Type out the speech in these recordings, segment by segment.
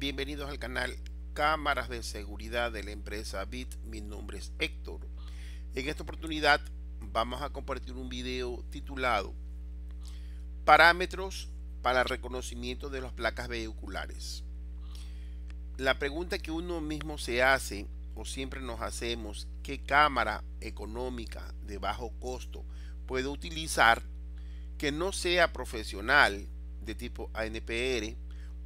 Bienvenidos al canal Cámaras de Seguridad de la empresa BIT. Mi nombre es Héctor. En esta oportunidad vamos a compartir un video titulado Parámetros para el reconocimiento de las placas vehiculares. La pregunta que uno mismo se hace o siempre nos hacemos, ¿qué cámara económica de bajo costo puedo utilizar que no sea profesional de tipo ANPR?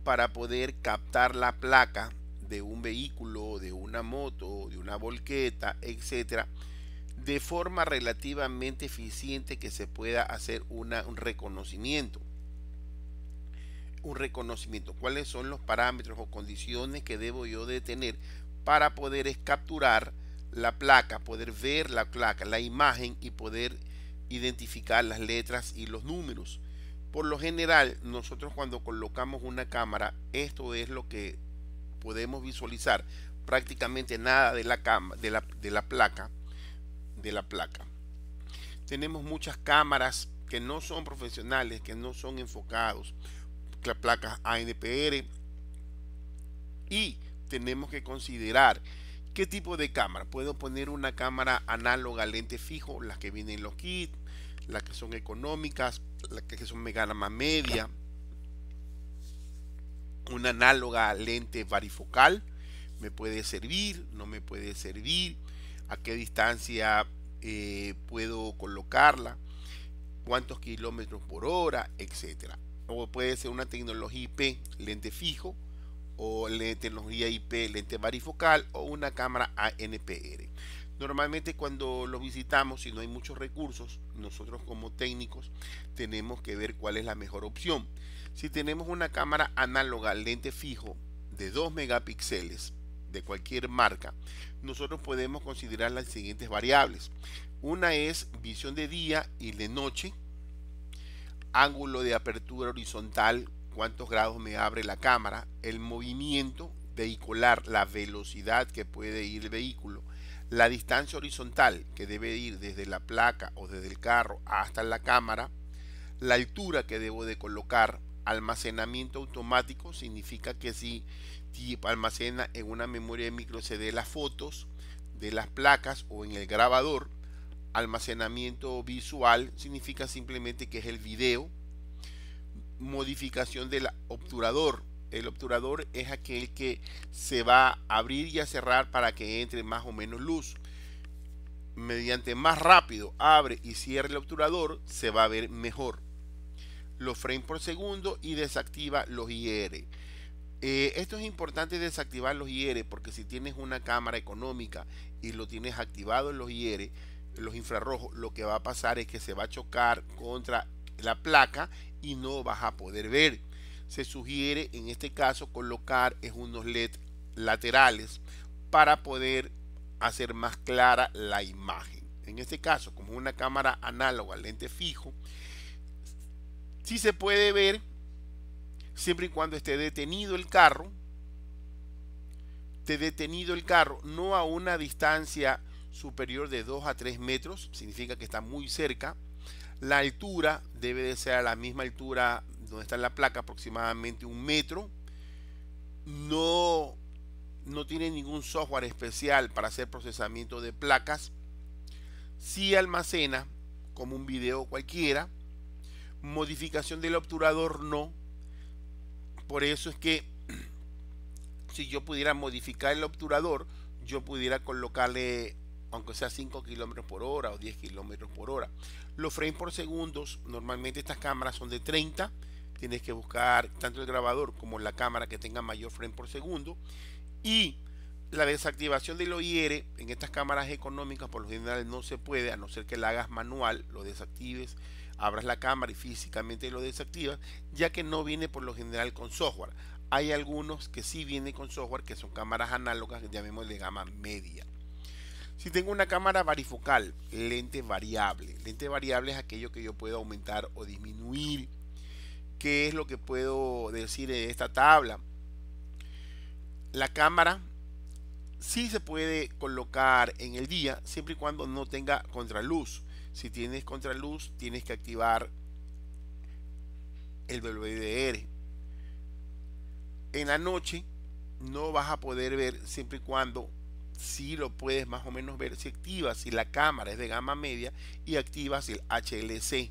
para poder captar la placa de un vehículo, de una moto, de una volqueta, etcétera, de forma relativamente eficiente que se pueda hacer un reconocimiento. Un reconocimiento, cuáles son los parámetros o condiciones que debo yo de tener para poder capturar la placa, poder ver la placa, la imagen y poder identificar las letras y los números. Por lo general, nosotros cuando colocamos una cámara, esto es lo que podemos visualizar. Prácticamente nada de la, de la, placa. De la placa. Tenemos muchas cámaras que no son profesionales, que no son enfocados. Las placas ANPR. Y tenemos que considerar qué tipo de cámara. Puedo poner una cámara análoga lente fijo, las que vienen en los kits las que son económicas, las que son más media, una análoga lente varifocal, me puede servir, no me puede servir, a qué distancia eh, puedo colocarla, cuántos kilómetros por hora, etcétera. O puede ser una tecnología IP, lente fijo, o la tecnología IP, lente varifocal, o una cámara ANPR. Normalmente cuando los visitamos, y no hay muchos recursos, nosotros como técnicos tenemos que ver cuál es la mejor opción. Si tenemos una cámara análoga al lente fijo de 2 megapíxeles de cualquier marca, nosotros podemos considerar las siguientes variables. Una es visión de día y de noche, ángulo de apertura horizontal, cuántos grados me abre la cámara, el movimiento vehicular, la velocidad que puede ir el vehículo, la distancia horizontal que debe ir desde la placa o desde el carro hasta la cámara. La altura que debo de colocar. Almacenamiento automático significa que si almacena en una memoria de micro CD las fotos de las placas o en el grabador. Almacenamiento visual significa simplemente que es el video. Modificación del obturador el obturador es aquel que se va a abrir y a cerrar para que entre más o menos luz. Mediante más rápido abre y cierre el obturador, se va a ver mejor. Los frames por segundo y desactiva los IR. Eh, esto es importante desactivar los IR porque si tienes una cámara económica y lo tienes activado en los IR, los infrarrojos, lo que va a pasar es que se va a chocar contra la placa y no vas a poder ver se sugiere en este caso colocar en unos LED laterales para poder hacer más clara la imagen. En este caso, como una cámara análoga, lente fijo, si sí se puede ver siempre y cuando esté detenido el carro, esté detenido el carro, no a una distancia superior de 2 a 3 metros, significa que está muy cerca, la altura debe de ser a la misma altura donde está la placa, aproximadamente un metro. No, no tiene ningún software especial para hacer procesamiento de placas. si almacena, como un video cualquiera. Modificación del obturador no. Por eso es que si yo pudiera modificar el obturador, yo pudiera colocarle aunque sea 5 kilómetros por hora o 10 kilómetros por hora. Los frames por segundos, normalmente estas cámaras son de 30 tienes que buscar tanto el grabador como la cámara que tenga mayor frame por segundo y la desactivación del OIR en estas cámaras económicas por lo general no se puede a no ser que la hagas manual, lo desactives, abras la cámara y físicamente lo desactivas, ya que no viene por lo general con software. Hay algunos que sí vienen con software que son cámaras análogas que de gama media. Si tengo una cámara varifocal, lente variable. Lente variable es aquello que yo puedo aumentar o disminuir qué es lo que puedo decir de esta tabla. La cámara sí se puede colocar en el día siempre y cuando no tenga contraluz. Si tienes contraluz tienes que activar el WDR. En la noche no vas a poder ver siempre y cuando si lo puedes más o menos ver si activas si la cámara es de gama media y activas el HLC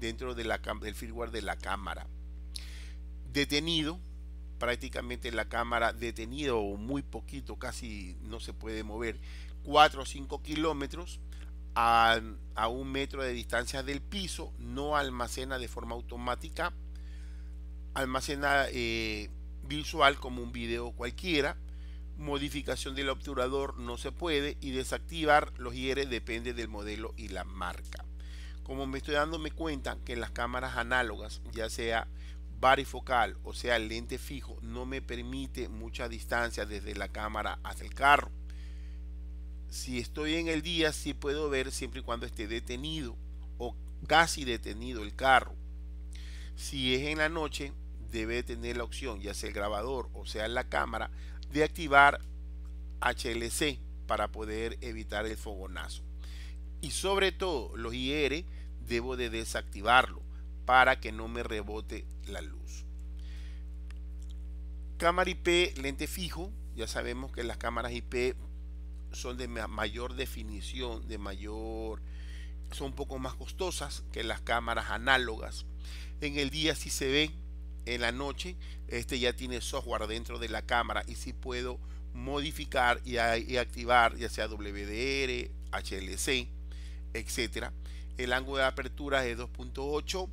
dentro del firmware de la cámara. Detenido, prácticamente la cámara detenido o muy poquito, casi no se puede mover, 4 o 5 kilómetros a, un metro de distancia del piso, no almacena de forma automática, almacena eh, visual como un video cualquiera, modificación del obturador no se puede y desactivar los IR depende del modelo y la marca como me estoy dándome cuenta que las cámaras análogas, ya sea varifocal, o sea lente fijo, no me permite mucha distancia desde la cámara hasta el carro. Si estoy en el día, sí puedo ver siempre y cuando esté detenido o casi detenido el carro. Si es en la noche, debe tener la opción, ya sea el grabador o sea la cámara, de activar HLC para poder evitar el fogonazo. Y sobre todo los IR debo de desactivarlo para que no me rebote la luz. Cámara IP lente fijo, ya sabemos que las cámaras IP son de mayor definición, de mayor son un poco más costosas que las cámaras análogas. En el día si sí se ve en la noche este ya tiene software dentro de la cámara y si puedo modificar y, y, activar ya sea WDR, HLC, etcétera el ángulo de apertura es de 2.8,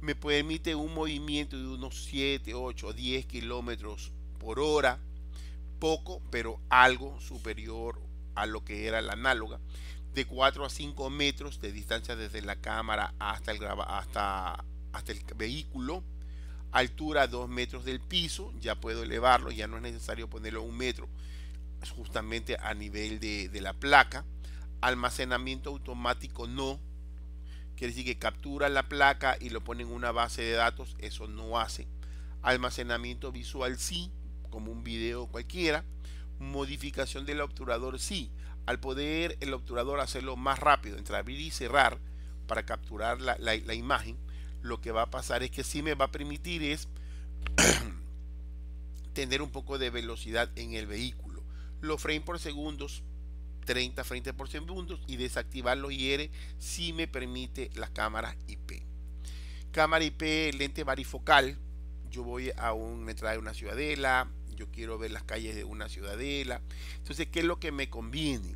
me permite un movimiento de unos 7, 8, 10 kilómetros por hora, poco, pero algo superior a lo que era la análoga, de 4 a 5 metros de distancia desde la cámara hasta el, hasta, hasta el vehículo, altura 2 metros del piso, ya puedo elevarlo, ya no es necesario ponerlo a un metro, justamente a nivel de la placa, almacenamiento automático no, Quiere decir que captura la placa y lo pone en una base de datos. Eso no hace. Almacenamiento visual sí, como un video cualquiera. Modificación del obturador sí. Al poder el obturador hacerlo más rápido, entre abrir y cerrar para capturar la, imagen, lo que va a pasar es que sí me va a permitir es tener un poco de velocidad en el vehículo. Los frames por segundos 30 frames por segundo y desactivarlo los IR si me permite las cámaras IP. Cámara IP, lente varifocal. Yo voy a un, me de una ciudadela, yo quiero ver las calles de una ciudadela. Entonces, ¿qué es lo que me conviene?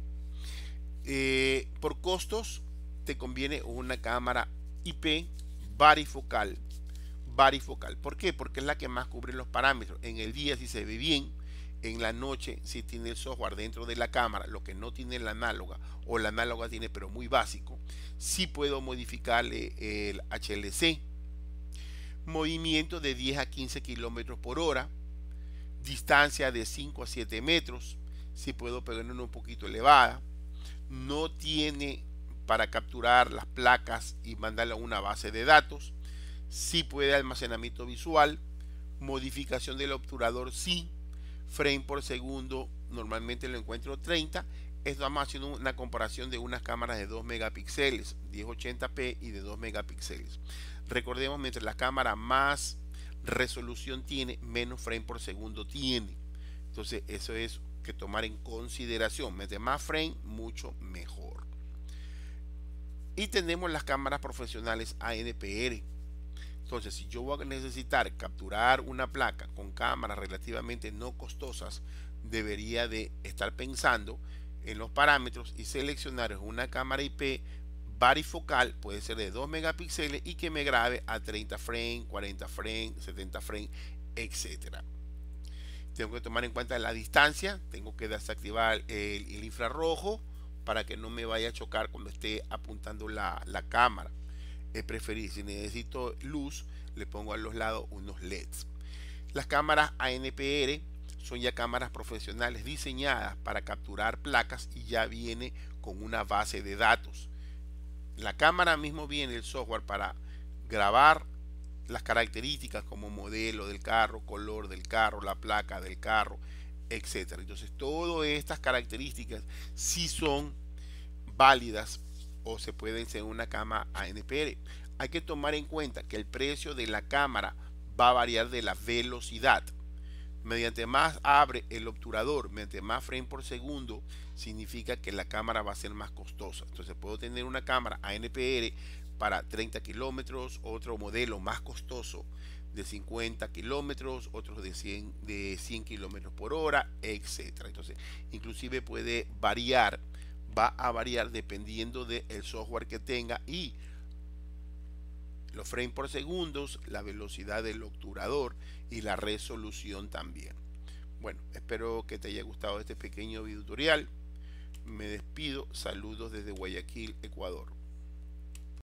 Eh, por costos, te conviene una cámara IP varifocal. Varifocal. ¿Por qué? Porque es la que más cubre los parámetros. En el día, si se ve bien, en la noche si tiene el software dentro de la cámara, lo que no tiene la análoga o la análoga tiene pero muy básico, sí puedo modificarle el HLC, movimiento de 10 a 15 kilómetros por hora, distancia de 5 a 7 metros, si sí puedo pegar una un poquito elevada, no tiene para capturar las placas y mandarle a una base de datos, sí puede almacenamiento visual, modificación del obturador sí, frame por segundo, normalmente lo encuentro 30. Esto más haciendo una comparación de unas cámaras de 2 megapíxeles, 1080p y de 2 megapíxeles. Recordemos, mientras la cámara más resolución tiene, menos frame por segundo tiene. Entonces, eso es que tomar en consideración. Mientras más frame, mucho mejor. Y tenemos las cámaras profesionales ANPR entonces, si yo voy a necesitar capturar una placa con cámaras relativamente no costosas, debería de estar pensando en los parámetros y seleccionar una cámara IP varifocal, puede ser de 2 megapíxeles y que me grabe a 30 frames, 40 frames, 70 frames, etcétera. Tengo que tomar en cuenta la distancia, tengo que desactivar el, infrarrojo para que no me vaya a chocar cuando esté apuntando la, la cámara preferir. Si necesito luz, le pongo a los lados unos LEDs. Las cámaras ANPR son ya cámaras profesionales diseñadas para capturar placas y ya viene con una base de datos. La cámara mismo viene el software para grabar las características como modelo del carro, color del carro, la placa del carro, etcétera, Entonces, todas estas características sí son válidas o se puede ser una cámara ANPR. Hay que tomar en cuenta que el precio de la cámara va a variar de la velocidad. Mediante más abre el obturador, mediante más frame por segundo, significa que la cámara va a ser más costosa. Entonces puedo tener una cámara ANPR para 30 kilómetros, otro modelo más costoso de 50 kilómetros, otros de 100, de 100 kilómetros por hora, etcétera, Entonces, inclusive puede variar va a variar dependiendo del software que tenga y los frames por segundos, la velocidad del obturador y la resolución también. Bueno, espero que te haya gustado este pequeño video tutorial. Me despido, saludos desde Guayaquil, Ecuador.